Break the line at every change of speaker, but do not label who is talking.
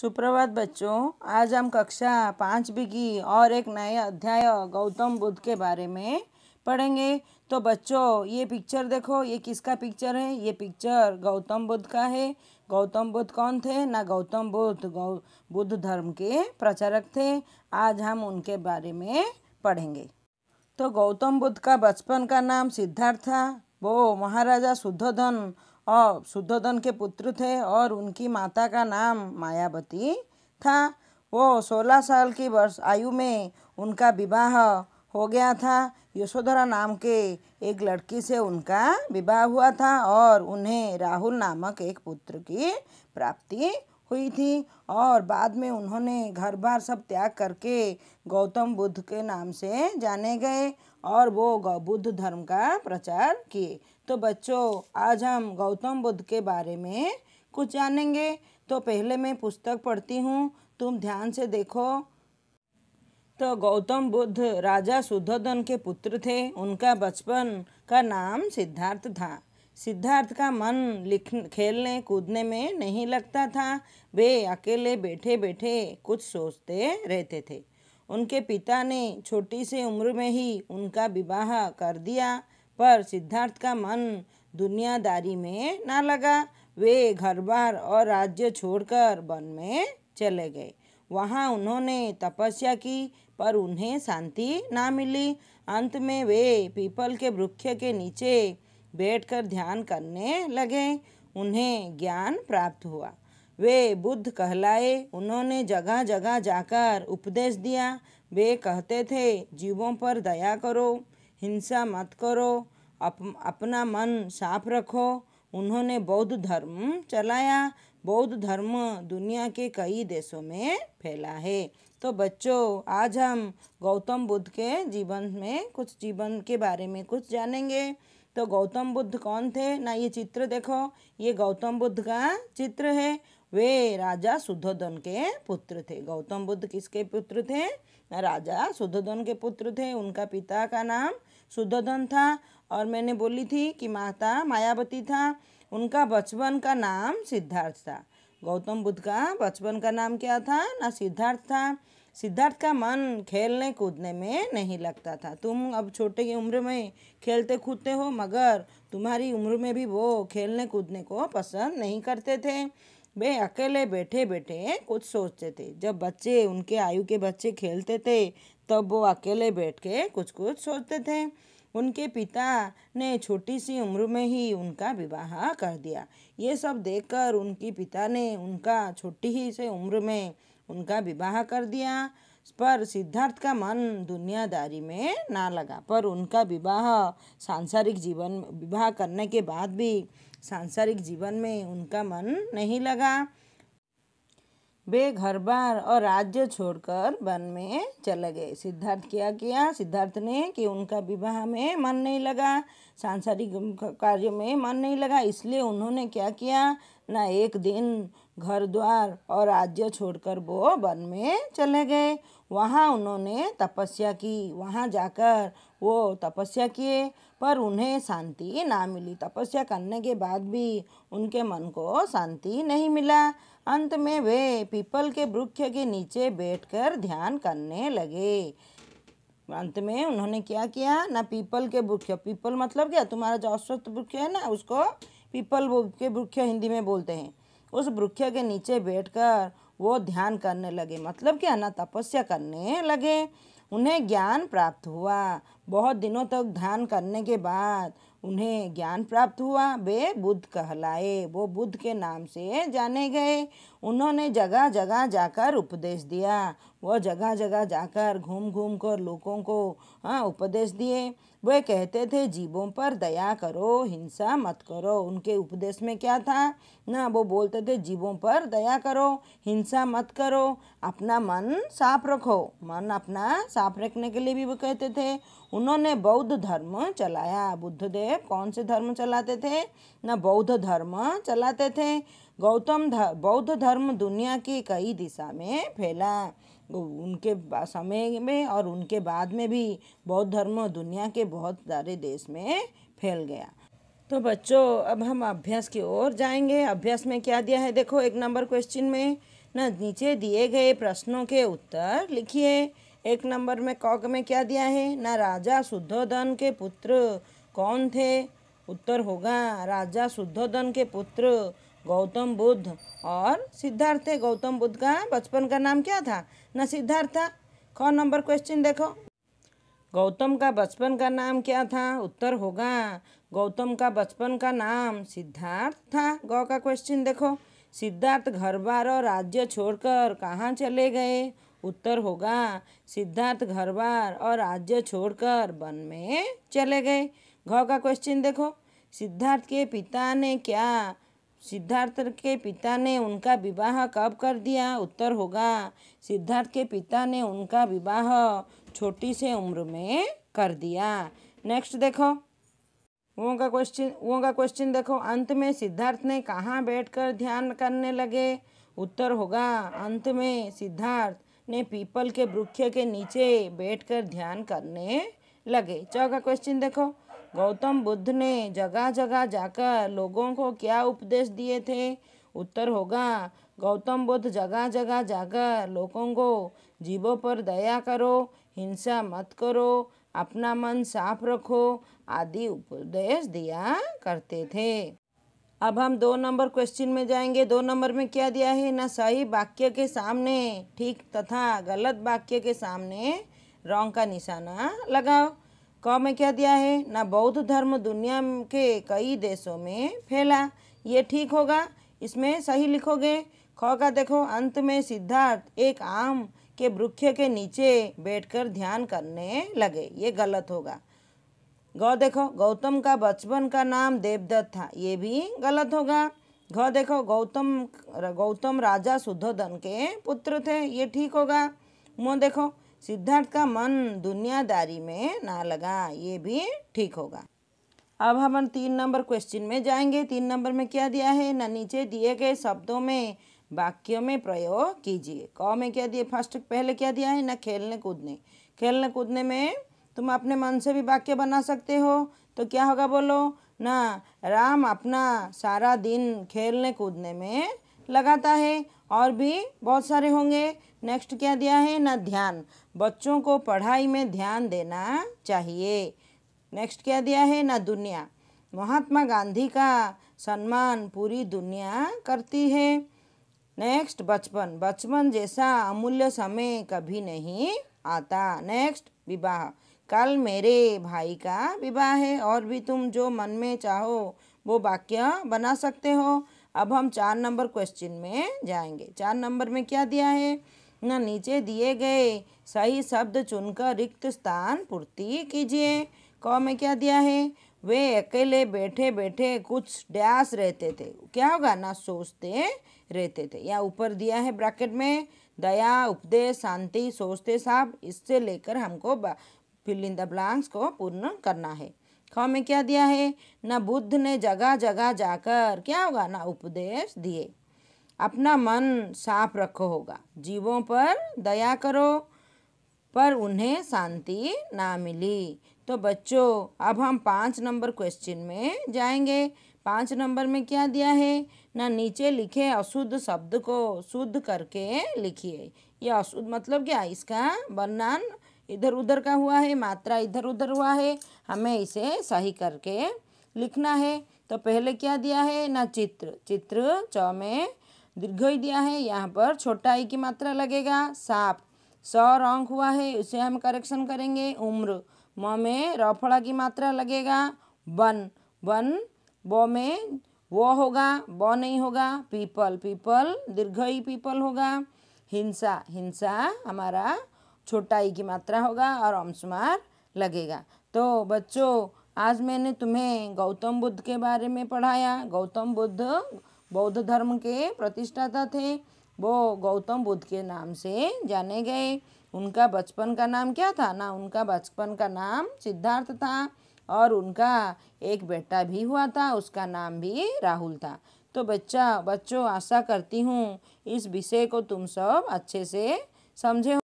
सुप्रभात बच्चों आज हम कक्षा पाँच बी की और एक नए अध्याय गौतम बुद्ध के बारे में पढ़ेंगे तो बच्चों ये पिक्चर देखो ये किसका पिक्चर है ये पिक्चर गौतम बुद्ध का है गौतम बुद्ध कौन थे ना गौतम बुद्ध गौ बुद्ध धर्म के प्रचारक थे आज हम उनके बारे में पढ़ेंगे तो गौतम बुद्ध का बचपन का नाम सिद्धार्थ था वो महाराजा शुद्धोधन और शुद्धोधन के पुत्र थे और उनकी माता का नाम मायावती था वो सोलह साल की वर्ष आयु में उनका विवाह हो गया था यशोधरा नाम के एक लड़की से उनका विवाह हुआ था और उन्हें राहुल नामक एक पुत्र की प्राप्ति हुई थी और बाद में उन्होंने घर बार सब त्याग करके गौतम बुद्ध के नाम से जाने गए और वो बुद्ध धर्म का प्रचार किए तो बच्चों आज हम गौतम बुद्ध के बारे में कुछ जानेंगे तो पहले मैं पुस्तक पढ़ती हूँ तुम ध्यान से देखो तो गौतम बुद्ध राजा सुधोधन के पुत्र थे उनका बचपन का नाम सिद्धार्थ था सिद्धार्थ का मन लिख खेलने कूदने में नहीं लगता था वे अकेले बैठे बैठे कुछ सोचते रहते थे उनके पिता ने छोटी सी उम्र में ही उनका विवाह कर दिया पर सिद्धार्थ का मन दुनियादारी में ना लगा वे घर बार और राज्य छोड़कर वन में चले गए वहाँ उन्होंने तपस्या की पर उन्हें शांति ना मिली अंत में वे पीपल के वृक्ष के नीचे बैठकर ध्यान करने लगे उन्हें ज्ञान प्राप्त हुआ वे बुद्ध कहलाए उन्होंने जगह जगह जाकर उपदेश दिया वे कहते थे जीवों पर दया करो हिंसा मत करो अप, अपना मन साफ रखो उन्होंने बौद्ध धर्म चलाया बौद्ध धर्म दुनिया के कई देशों में फैला है तो बच्चों आज हम गौतम बुद्ध के जीवन में कुछ जीवन के बारे में कुछ जानेंगे तो गौतम बुद्ध कौन थे ना ये चित्र देखो ये गौतम बुद्ध का चित्र है वे राजा सुधोधन के पुत्र थे गौतम बुद्ध किसके पुत्र थे राजा सुधोधन के पुत्र थे उनका पिता का नाम शुद्धोधन था और मैंने बोली थी कि माता मायावती था उनका बचपन का नाम सिद्धार्थ था गौतम बुद्ध का बचपन का नाम क्या था ना सिद्धार्थ था सिद्धार्थ का मन खेलने कूदने में नहीं लगता था तुम अब छोटे की उम्र में खेलते कूदते हो मगर तुम्हारी उम्र में भी वो खेलने कूदने को पसंद नहीं करते थे वे अकेले बैठे बैठे कुछ सोचते थे जब बच्चे उनके आयु के बच्चे खेलते थे तब वो अकेले बैठ के कुछ कुछ सोचते थे उनके पिता ने छोटी सी उम्र में ही उनका विवाह कर दिया ये सब देखकर उनके पिता ने उनका छोटी ही से उम्र में उनका विवाह कर दिया पर सिद्धार्थ का मन दुनियादारी में ना लगा पर उनका विवाह सांसारिक जीवन विवाह करने के बाद भी सांसारिक जीवन में उनका मन नहीं लगा वे घर बार और राज्य छोड़कर वन में चले गए सिद्धार्थ क्या किया सिद्धार्थ ने कि उनका विवाह में मन नहीं लगा सांसारिक कार्यों में मन नहीं लगा इसलिए उन्होंने क्या किया ना एक दिन घर द्वार और राज्य छोड़कर वो वन में चले गए वहाँ उन्होंने तपस्या की वहाँ जाकर वो तपस्या किए पर उन्हें शांति ना मिली तपस्या करने के बाद भी उनके मन को शांति नहीं मिला अंत में वे पीपल के वृक्ष के नीचे बैठकर ध्यान करने लगे अंत में उन्होंने क्या किया ना पीपल के वृक्ष पीपल मतलब क्या तुम्हारा जो अश्वत्थ वृक्ष है ना उसको पीपल के वृक्ष हिंदी में बोलते हैं उस वृक्ष के नीचे बैठकर वो ध्यान करने लगे मतलब कि अना तपस्या करने लगे उन्हें ज्ञान प्राप्त हुआ बहुत दिनों तक ध्यान करने के बाद उन्हें ज्ञान प्राप्त हुआ वे बुद्ध कहलाए वो बुद्ध के नाम से जाने गए उन्होंने जगह जगह जाकर उपदेश दिया वह जगह जगह जाकर घूम घूम कर लोगों को हाँ उपदेश दिए वे कहते थे जीवों पर दया करो हिंसा मत करो उनके उपदेश में क्या था ना वो बोलते थे जीवों पर दया करो हिंसा मत करो अपना मन साफ रखो मन अपना साफ रखने के लिए भी वो कहते थे उन्होंने बौद्ध धर्म चलाया बुद्ध देव कौन से धर्म चलाते थे ना बौद्ध धर्म चलाते थे गौतम बौद्ध धर्म दुनिया की कई दिशा में फैला उनके समय में और उनके बाद में भी बौद्ध धर्म दुनिया के बहुत सारे देश में फैल गया तो बच्चों अब हम अभ्यास की ओर जाएंगे अभ्यास में क्या दिया है देखो एक नंबर क्वेश्चन में ना नीचे दिए गए प्रश्नों के उत्तर लिखिए एक नंबर में कॉक में क्या दिया है ना राजा शुद्धोधन के पुत्र कौन थे उत्तर होगा राजा शुद्धोधन के पुत्र गौतम बुद्ध और सिद्धार्थ थे गौतम बुद्ध का बचपन का नाम क्या था न सिद्धार्थ था ख नंबर क्वेश्चन देखो गौतम का बचपन का नाम क्या था उत्तर होगा गौतम का बचपन का नाम सिद्धार्थ था गौ का क्वेश्चन देखो सिद्धार्थ घर बार और राज्य छोड़कर कहाँ चले गए उत्तर होगा सिद्धार्थ घर बार और राज्य छोड़कर वन में चले गए घ का क्वेश्चन देखो सिद्धार्थ के पिता ने क्या सिद्धार्थ के पिता ने उनका विवाह कब कर दिया उत्तर होगा सिद्धार्थ के पिता ने उनका विवाह छोटी से उम्र में कर दिया नेक्स्ट देखो वो का क्वेश्चन वो का क्वेश्चन देखो अंत में सिद्धार्थ ने कहाँ बैठकर ध्यान करने लगे उत्तर होगा अंत में सिद्धार्थ ने पीपल के वृक्ष के नीचे बैठकर ध्यान करने लगे का क्वेश्चन देखो गौतम बुद्ध ने जगह जगह जाकर लोगों को क्या उपदेश दिए थे उत्तर होगा गौतम बुद्ध जगह जगह जाकर लोगों को जीवों पर दया करो हिंसा मत करो अपना मन साफ रखो आदि उपदेश दिया करते थे अब हम दो नंबर क्वेश्चन में जाएंगे दो नंबर में क्या दिया है ना सही वाक्य के सामने ठीक तथा गलत वाक्य के सामने रॉन्ग का निशाना लगाओ क में क्या दिया है ना बौद्ध धर्म दुनिया के कई देशों में फैला ये ठीक होगा इसमें सही लिखोगे ख का देखो अंत में सिद्धार्थ एक आम के वृक्ष के नीचे बैठकर ध्यान करने लगे ये गलत होगा गौ देखो गौतम का बचपन का नाम देवदत्त था ये भी गलत होगा घ देखो गौतम गौतम राजा सुधोधन के पुत्र थे ये ठीक होगा मुँह देखो सिद्धार्थ का मन दुनियादारी में ना लगा ये भी ठीक होगा अब हम तीन नंबर क्वेश्चन में जाएंगे तीन नंबर में क्या दिया है ना नीचे दिए गए शब्दों में वाक्यों में प्रयोग कीजिए क में क्या दिए फर्स्ट पहले क्या दिया है ना खेलने कूदने खेलने कूदने में तुम अपने मन से भी वाक्य बना सकते हो तो क्या होगा बोलो ना राम अपना सारा दिन खेलने कूदने में लगाता है और भी बहुत सारे होंगे नेक्स्ट क्या दिया है ना ध्यान बच्चों को पढ़ाई में ध्यान देना चाहिए नेक्स्ट क्या दिया है ना दुनिया महात्मा गांधी का सम्मान पूरी दुनिया करती है नेक्स्ट बचपन बचपन जैसा अमूल्य समय कभी नहीं आता नेक्स्ट विवाह कल मेरे भाई का विवाह है और भी तुम जो मन में चाहो वो वाक्य बना सकते हो अब हम चार नंबर क्वेश्चन में जाएंगे चार नंबर में क्या दिया है न नीचे दिए गए सही शब्द चुनकर रिक्त स्थान पूर्ति कीजिए क में क्या दिया है वे अकेले बैठे बैठे कुछ डैश रहते थे क्या होगा ना सोचते रहते थे या ऊपर दिया है ब्रैकेट में दया उपदेश शांति सोचते साहब इससे लेकर हमको फिल इन द ब्लैंक्स को पूर्ण करना है ख में क्या दिया है ना बुद्ध ने जगह जगह जाकर क्या होगा ना उपदेश दिए अपना मन साफ रखो होगा जीवों पर दया करो पर उन्हें शांति ना मिली तो बच्चों अब हम पाँच नंबर क्वेश्चन में जाएंगे पाँच नंबर में क्या दिया है ना नीचे लिखे अशुद्ध शब्द को शुद्ध करके लिखिए यह अशुद्ध मतलब क्या इसका वर्णन इधर उधर का हुआ है मात्रा इधर उधर हुआ है हमें इसे सही करके लिखना है तो पहले क्या दिया है ना चित्र चित्र च में दीर्घ ही दिया है यहाँ पर छोटा ई की मात्रा लगेगा साप सौ रॉन्ग हुआ है उसे हम करेक्शन करेंगे उम्र म में रफड़ा की मात्रा लगेगा वन वन ब में वो होगा ब नहीं होगा पीपल पीपल दीर्घ ई पीपल होगा हिंसा हिंसा हमारा छोटा ई की मात्रा होगा और अंशमार लगेगा तो बच्चों आज मैंने तुम्हें गौतम बुद्ध के बारे में पढ़ाया गौतम बुद्ध बौद्ध धर्म के प्रतिष्ठाता थे वो गौतम बुद्ध के नाम से जाने गए उनका बचपन का नाम क्या था ना उनका बचपन का नाम सिद्धार्थ था और उनका एक बेटा भी हुआ था उसका नाम भी राहुल था तो बच्चा बच्चों आशा करती हूँ इस विषय को तुम सब अच्छे से समझे